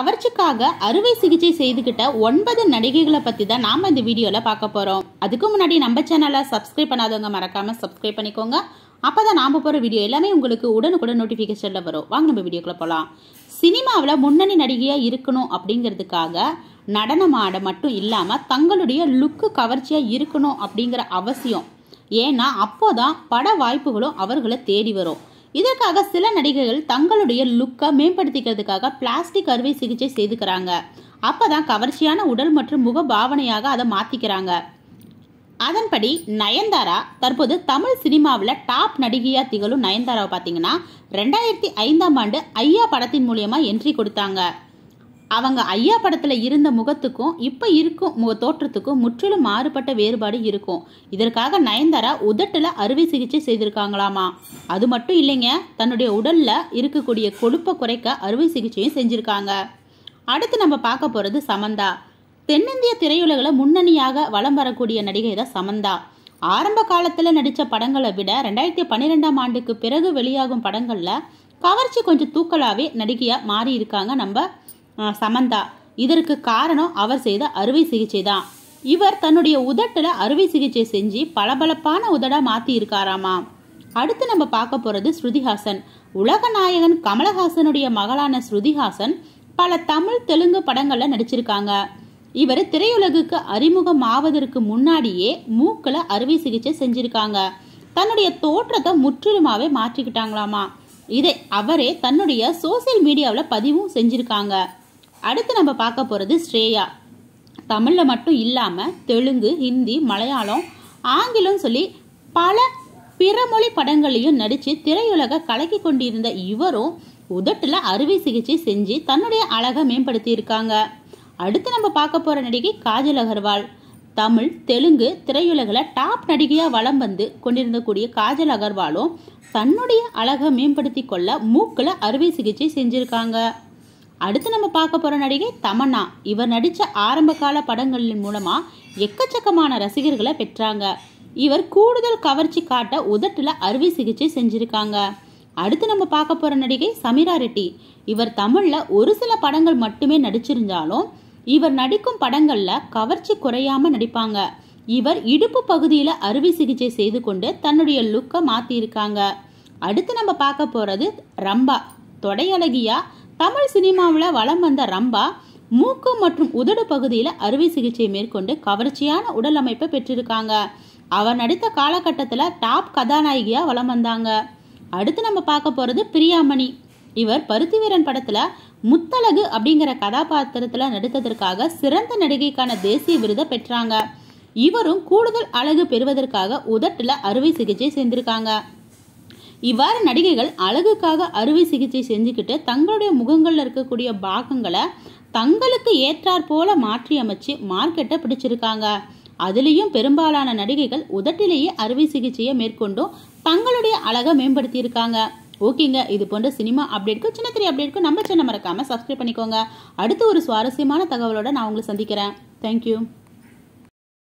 கவர்ச்சிக்காக அறுவை சிகிச்சை செய்துகிட்ட ஒன்பது நடிகைகளை பற்றி தான் நாம் இந்த வீடியோவில் பார்க்க போகிறோம் அதுக்கு முன்னாடி நம்ம சேனலை சப்ஸ்கிரைப் பண்ணாதவங்க மறக்காமல் சப்ஸ்கிரைப் பண்ணிக்கோங்க அப்போ தான் நாம் போகிற வீடியோ எல்லாமே உங்களுக்கு உடனுக்குடன் நோட்டிஃபிகேஷனில் வரும் வாங்க நம்ம வீடியோக்குள்ளே போகலாம் சினிமாவில் முன்னணி நடிகையாக இருக்கணும் அப்படிங்கிறதுக்காக நடனம் ஆட மட்டும் இல்லாமல் தங்களுடைய லுக்கு கவர்ச்சியாக இருக்கணும் அப்படிங்கிற அவசியம் ஏன்னா அப்போதான் பட வாய்ப்புகளும் அவர்களை தேடி வரும் இதற்காக சில நடிகைகள் தங்களுடைய லுக்கை மேம்படுத்திக்கிறதுக்காக பிளாஸ்டிக் அறுவை சிகிச்சை செய்துக்கிறாங்க அப்போதான் கவர்ச்சியான உடல் மற்றும் முக பாவனையாக அதை மாற்றிக்கிறாங்க அதன்படி நயன்தாரா தற்போது தமிழ் சினிமாவில் டாப் நடிகையா திகழும் நயன்தாராவை பார்த்தீங்கன்னா ரெண்டாயிரத்தி ஐந்தாம் ஆண்டு ஐயா படத்தின் மூலியமாக என்ட்ரி கொடுத்தாங்க அவங்க ஐயா படத்தில் இருந்த முகத்துக்கும் இப்போ இருக்கும் முக தோற்றத்துக்கும் முற்றிலும் மாறுபட்ட வேறுபாடு இருக்கும் இதற்காக நயன்தாரா உதட்டில் அறுவை சிகிச்சை செய்திருக்காங்களாமா அது மட்டும் இல்லைங்க தன்னுடைய உடலில் இருக்கக்கூடிய கொழுப்பை குறைக்க அறுவை சிகிச்சையும் செஞ்சுருக்காங்க அடுத்து நம்ம பார்க்க போகிறது சமந்தா தென்னிந்திய திரையுலகில் முன்னணியாக வலம் வரக்கூடிய நடிகை தான் சமந்தா ஆரம்ப காலத்தில் நடித்த படங்களை விட ரெண்டாயிரத்தி பன்னிரெண்டாம் ஆண்டுக்கு பிறகு வெளியாகும் படங்களில் கவர்ச்சி கொஞ்சம் தூக்கலாகவே நடிகையாக மாறியிருக்காங்க நம்ம சமந்தா இதற்கு காரணம் அவர் செய்த அறுவை சிகிச்சை தான் இவர் தன்னுடைய உதட்டில் அறுவை சிகிச்சை செஞ்சு பளபளப்பான உதடா மாத்தி இருக்காராமா அடுத்து நம்ம பார்க்க போறது ஸ்ருதிஹாசன் உலக நாயகன் கமலஹாசனுடைய மகளான ஸ்ருதிஹாசன் பல தமிழ் தெலுங்கு படங்கள்ல நடிச்சிருக்காங்க இவர் திரையுலகுக்கு அறிமுகம் ஆவதற்கு முன்னாடியே மூக்கில் அறுவை சிகிச்சை செஞ்சிருக்காங்க தன்னுடைய தோற்றத்தை முற்றிலுமாவே மாற்றிக்கிட்டாங்களாமா இதை அவரே தன்னுடைய சோசியல் மீடியாவில் பதிவும் செஞ்சிருக்காங்க அடுத்து நம்ம பார்க்க போகிறது ஸ்ரேயா தமிழில் மட்டும் இல்லாமல் தெலுங்கு ஹிந்தி மலையாளம் ஆங்கிலம் சொல்லி பல பிறமொழி படங்களையும் நடித்து திரையுலக கலக்கி கொண்டிருந்த இவரும் உதட்டில் அறுவை சிகிச்சை செஞ்சு தன்னுடைய அழகை மேம்படுத்தி இருக்காங்க அடுத்து நம்ம பார்க்க போகிற நடிகை காஜல் அகர்வால் தமிழ் தெலுங்கு திரையுலகில் டாப் நடிகையாக வளம் வந்து கொண்டிருந்தக்கூடிய காஜல் அகர்வாலும் தன்னுடைய அழகை மேம்படுத்தி கொள்ள மூக்கில் அறுவை சிகிச்சை செஞ்சுருக்காங்க அடுத்து நம்ம பார்க்க போகிற நடிகை தமன்னா இவர் நடித்த ஆரம்ப கால படங்களின் மூலமாக எக்கச்சக்கமான ரசிகர்களை பெற்றாங்க இவர் கூடுதல் கவர்ச்சி காட்ட உதட்டில் அறுவை சிகிச்சை செஞ்சுருக்காங்க அடுத்து நம்ம பார்க்க போகிற நடிகை சமீரா ரெட்டி இவர் தமிழில் ஒரு சில படங்கள் மட்டுமே நடிச்சிருந்தாலும் இவர் நடிக்கும் படங்களில் கவர்ச்சி குறையாமல் நடிப்பாங்க இவர் இடுப்பு பகுதியில் அறுவை சிகிச்சை செய்து கொண்டு தன்னுடைய லுக்கை மாற்றியிருக்காங்க அடுத்து நம்ம பார்க்க போகிறது ரம்பா தொடையழகியா தமிழ் சினிமாவில் வலம் வந்த ரம்பா மூக்கு மற்றும் உதடு பகுதியில் அறுவை சிகிச்சை மேற்கொண்டு கவர்ச்சியான உடல் அமைப்பை பெற்றிருக்காங்க அவர் நடித்த காலகட்டத்தில் டாப் கதாநாயகியாக வலம் வந்தாங்க அடுத்து நம்ம பார்க்க போகிறது பிரியாமணி இவர் பருத்திவீரன் படத்தில் முத்தழகு அப்படிங்கிற கதாபாத்திரத்தில் நடித்ததற்காக சிறந்த நடிகைக்கான தேசிய விருதை பெற்றாங்க இவரும் கூடுதல் அழகு பெறுவதற்காக உதட்டில் அறுவை சிகிச்சை செஞ்சிருக்காங்க இவ்வாறு நடிகைகள் அழகுக்காக அறுவை சிகிச்சை செஞ்சுக்கிட்டு தங்களுடைய முகங்களில் இருக்கக்கூடிய பாகங்களை தங்களுக்கு ஏற்றாற் போல மாற்றி அமைச்சு மார்க்கெட்டை பிடிச்சிருக்காங்க அதுலேயும் பெரும்பாலான நடிகைகள் உதட்டிலேயே அறுவை சிகிச்சையை மேற்கொண்டும் தங்களுடைய அழகை மேம்படுத்தியிருக்காங்க ஓகேங்க இது போன்ற சினிமா அப்டேட்க்கு சின்ன திரை அப்டேட்க்கு நம்ம சின்ன மறக்காமல் சப்ஸ்கிரைப் பண்ணிக்கோங்க அடுத்து ஒரு சுவாரஸ்யமான தகவலோட நான் உங்களை சந்திக்கிறேன் தேங்க்யூ